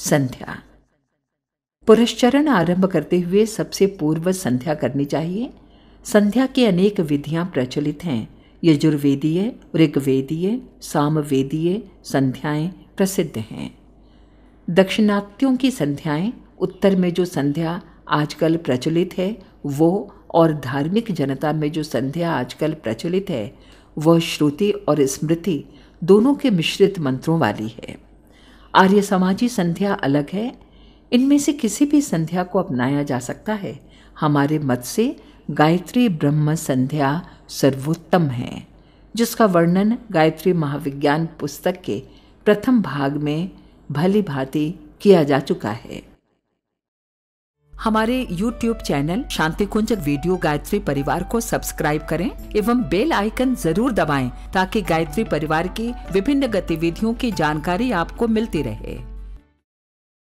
संध्या पुरस्चरण आरंभ करते हुए सबसे पूर्व संध्या करनी चाहिए संध्या के अनेक विधियां प्रचलित हैं यजुर्वेदीय ऋग्वेदीय सामवेदीय संध्याएं प्रसिद्ध हैं दक्षिणात्यों की संध्याएं उत्तर में जो संध्या आजकल प्रचलित है वो और धार्मिक जनता में जो संध्या आजकल प्रचलित है वह श्रुति और स्मृति दोनों के मिश्रित मंत्रों वाली है आर्य समाजी संध्या अलग है इनमें से किसी भी संध्या को अपनाया जा सकता है हमारे मत से गायत्री ब्रह्म संध्या सर्वोत्तम है जिसका वर्णन गायत्री महाविज्ञान पुस्तक के प्रथम भाग में भली भांति किया जा चुका है हमारे YouTube channel Shanti Kunj video Gayatri Parivar को सब्सक्राइब करें एवं बेल आइकन जरूर दबाएं ताकि गायत्री परिवार की विभिन्न गतिविधियों की जानकारी आपको मिलती रहे